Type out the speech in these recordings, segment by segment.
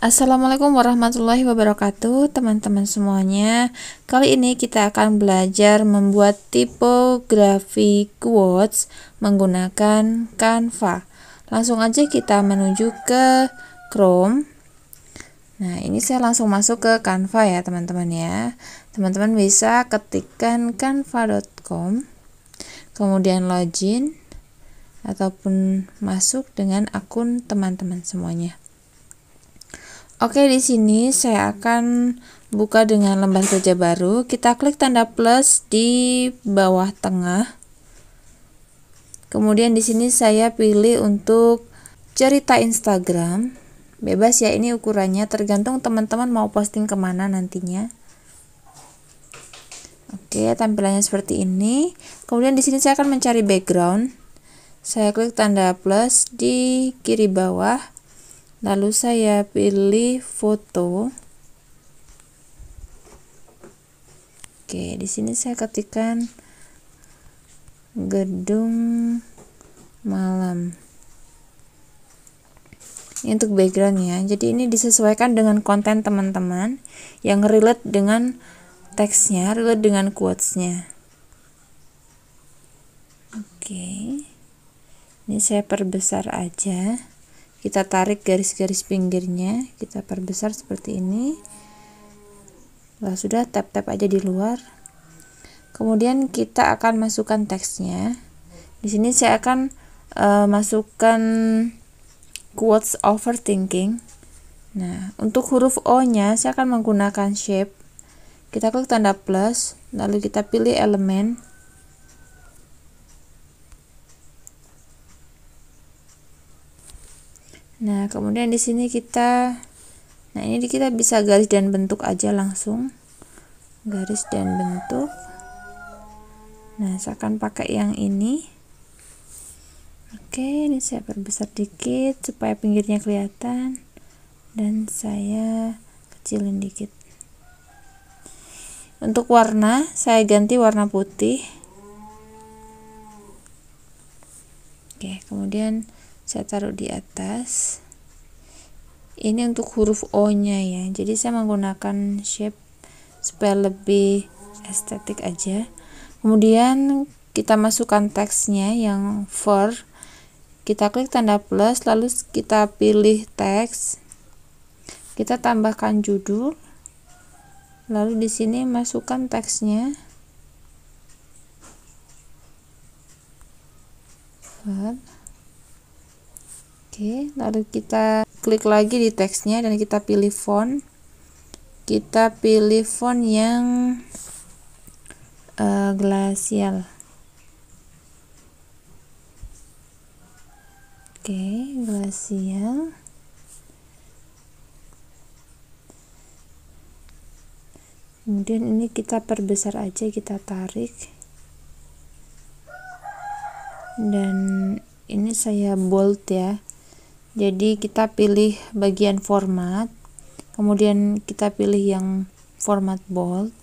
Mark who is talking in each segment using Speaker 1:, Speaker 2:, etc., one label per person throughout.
Speaker 1: Assalamualaikum warahmatullahi wabarakatuh, teman-teman semuanya. Kali ini kita akan belajar membuat tipografi quotes menggunakan Canva. Langsung aja kita menuju ke Chrome. Nah, ini saya langsung masuk ke Canva ya, teman-teman ya. Teman-teman bisa ketikkan canva.com. Kemudian login ataupun masuk dengan akun teman-teman semuanya. Oke, di sini saya akan buka dengan lembar kerja baru. Kita klik tanda plus di bawah tengah. Kemudian di sini saya pilih untuk cerita Instagram. Bebas ya, ini ukurannya tergantung teman-teman mau posting kemana nantinya. Oke, tampilannya seperti ini. Kemudian di sini saya akan mencari background. Saya klik tanda plus di kiri bawah lalu saya pilih foto oke di sini saya ketikkan gedung malam ini untuk backgroundnya jadi ini disesuaikan dengan konten teman-teman yang relate dengan teksnya relate dengan quotesnya oke ini saya perbesar aja kita tarik garis-garis pinggirnya kita perbesar seperti ini lah sudah tap-tap aja di luar kemudian kita akan masukkan teksnya di sini saya akan uh, masukkan quotes overthinking nah untuk huruf O nya saya akan menggunakan shape kita klik tanda plus lalu kita pilih elemen Nah, kemudian di sini kita Nah, ini kita bisa garis dan bentuk aja langsung. Garis dan bentuk. Nah, saya akan pakai yang ini. Oke, ini saya perbesar dikit supaya pinggirnya kelihatan dan saya kecilin dikit. Untuk warna, saya ganti warna putih. Oke, kemudian saya taruh di atas ini untuk huruf O nya ya jadi saya menggunakan shape supaya lebih estetik aja kemudian kita masukkan teksnya yang for kita klik tanda plus lalu kita pilih teks kita tambahkan judul lalu di sini masukkan teksnya for Oke, lalu kita klik lagi di teksnya dan kita pilih font. Kita pilih font yang uh, glacial. Oke, glacial. Kemudian ini kita perbesar aja, kita tarik. Dan ini saya bold ya jadi kita pilih bagian format kemudian kita pilih yang format bold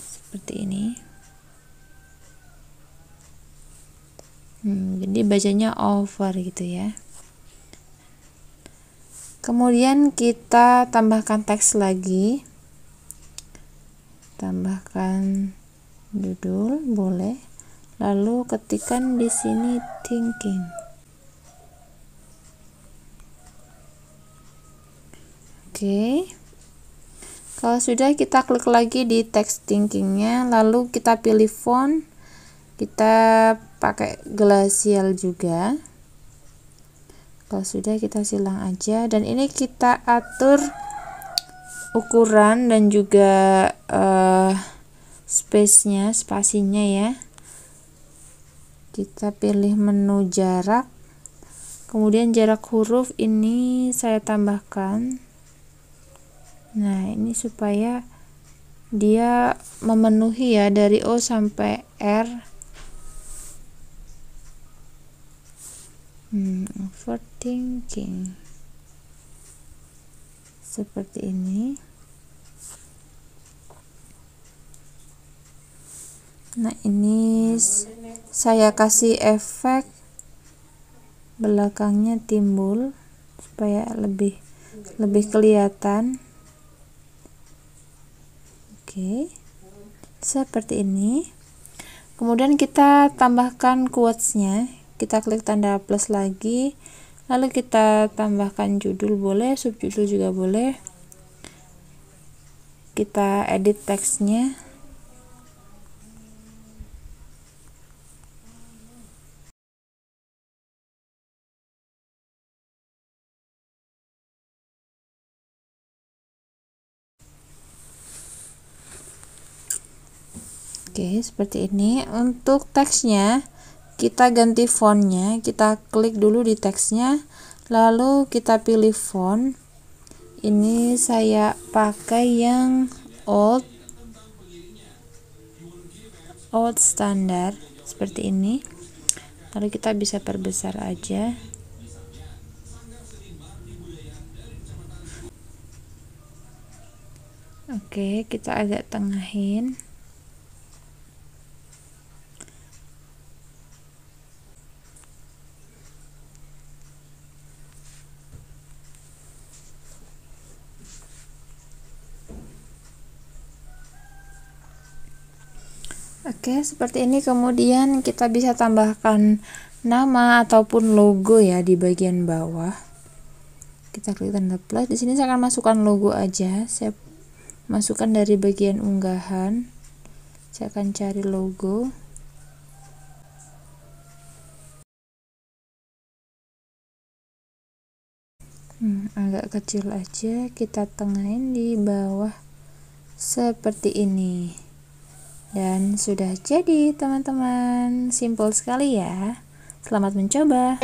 Speaker 1: seperti ini hmm, jadi bacanya over gitu ya kemudian kita tambahkan teks lagi tambahkan judul boleh lalu ketikan di sini thinking oke kalau sudah kita klik lagi di text thinkingnya lalu kita pilih font kita pakai glacial juga kalau sudah kita silang aja dan ini kita atur ukuran dan juga uh, space-nya spasinya ya kita pilih menu jarak kemudian jarak huruf ini saya tambahkan nah ini supaya dia memenuhi ya dari O sampai R hmm, overthinking seperti ini nah ini saya kasih efek belakangnya timbul supaya lebih lebih kelihatan Oke. Seperti ini. Kemudian kita tambahkan quotes-nya. Kita klik tanda plus lagi. Lalu kita tambahkan judul boleh, subjudul juga boleh. Kita edit teksnya. Oke, seperti ini. Untuk teksnya, kita ganti fontnya. Kita klik dulu di teksnya, lalu kita pilih font. Ini saya pakai yang old, old standar seperti ini. Lalu kita bisa perbesar aja. Oke, kita agak tengahin. Oke, seperti ini kemudian kita bisa tambahkan nama ataupun logo ya di bagian bawah. Kita klik tanda plus. Di sini saya akan masukkan logo aja. Saya masukkan dari bagian unggahan. Saya akan cari logo. Hmm, agak kecil aja kita tengahin di bawah seperti ini dan sudah jadi teman-teman, simple sekali ya. Selamat mencoba.